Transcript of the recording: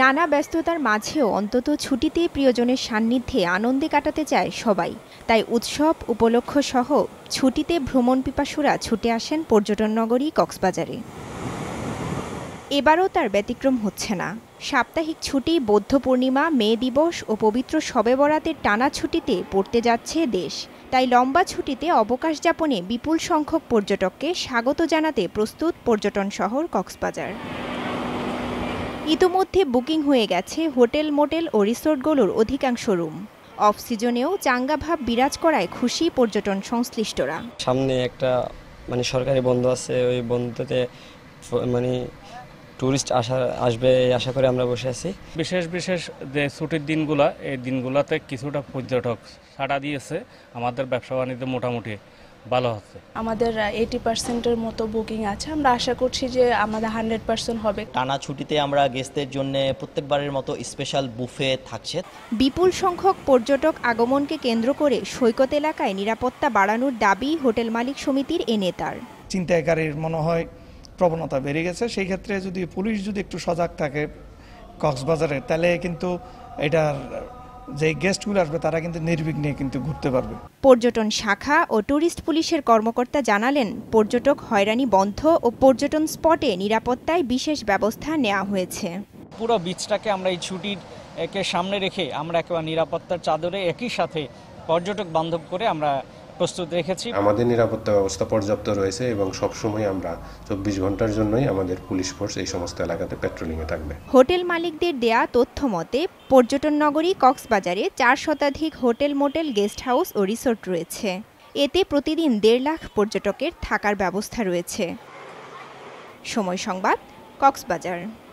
নানা ব্যস্ততার মাঝেও অন্তত ছুটিতে প্রিয়জনের সান্নিধ্যে আনন্দে কাটাতে চায় সবাই তাই উৎসব উপলক্ষ সহ ছুটিতে ভ্রমণ পিপাসুরা ছুটে আসেন পর্যটন নগরী কক্সবাজারে এবারও তার ব্যতিক্রম হচ্ছে না সাপ্তাহিক ছুটি বৌদ্ধ পূর্ণিমা মে দিবস ও পবিত্র শবে বরাতের টানা ছুটিতে পড়তে যাচ্ছে দেশ তাই লম্বা ছুটিতে অবকাশ যাপনে বিপুল সংখ্যক পর্যটককে স্বাগত জানাতে প্রস্তুত পর্যটন শহর কক্সবাজার ইতোমধ্যে বুকিং হয়ে গেছে হোটেল মোটেল ও রিসোর্টগুলোর অধিকাংশ রুম অফ সিজনেও চাঙ্গা ভাব বিরাজ করায় খুশি পর্যটন সংশ্লিষ্টরা সামনে একটা মানে সরকারি বন্ধ আছে ওই বন্ধতে মানে ট্যুরিস্ট আসা আসবে আশা করে আমরা বসে আছি বিশেষ বিশেষ যে ছুটির দিনগুলা এই দিনগুলাতে কিছুটা পর্যটক সাড়া দিয়েছে আমাদের ব্যবসা বাণিজ্য মোটামুটি ভালো হচ্ছে আমাদের এইটি পার্সেন্টের মতো বুকিং আছে আমরা আশা করছি যে আমাদের হান্ড্রেড পার্সেন্ট হবে টানা ছুটিতে আমরা গেস্টদের জন্য প্রত্যেকবারের মতো স্পেশাল বুফে থাকছে বিপুল সংখ্যক পর্যটক আগমনকে কেন্দ্র করে সৈকত এলাকায় নিরাপত্তা বাড়ানোর দাবি হোটেল মালিক সমিতির এ নেতার চিন্তায়কারীর মনে হয় প্রবণতা বেড়ে গেছে সেই ক্ষেত্রে যদি পুলিশ যদি একটু সজাগ থাকে কক্সবাজারে তাহলে কিন্তু এটার যে গেস্টগুলো আসবে তারা কিন্তু নির্বিঘ্নে কিন্তু ঘুরতে পারবে পর্যটন শাখা ও ট্যুরিস্ট পুলিশের কর্মকর্তা জানালেন পর্যটক হয়রানি বন্ধ ও পর্যটন স্পটে নিরাপত্তায় বিশেষ ব্যবস্থা নেওয়া হয়েছে পুরো বিচটাকে আমরা এই ছুটির একে সামনে রেখে আমরা একেবারে নিরাপত্তার চাদরে একই সাথে পর্যটক বান্ধব করে আমরা প্রস্তুত রেখেছি আমাদের নিরাপত্তা ব্যবস্থা পর্যাপ্ত রয়েছে এবং সবসময় আমরা চব্বিশ ঘন্টার জন্যই আমাদের পুলিশ ফোর্স এই সমস্ত এলাকাতে পেট্রোলিংয়ে থাকবে হোটেল মালিকদের দেয়া তথ্য মতে পর্যটন নগরী কক্সবাজারে চার শতাধিক হোটেল মোটেল গেস্ট হাউস ও রিসোর্ট রয়েছে এতে প্রতিদিন দেড় লাখ পর্যটকের থাকার ব্যবস্থা রয়েছে সময় সংবাদ কক্সবাজার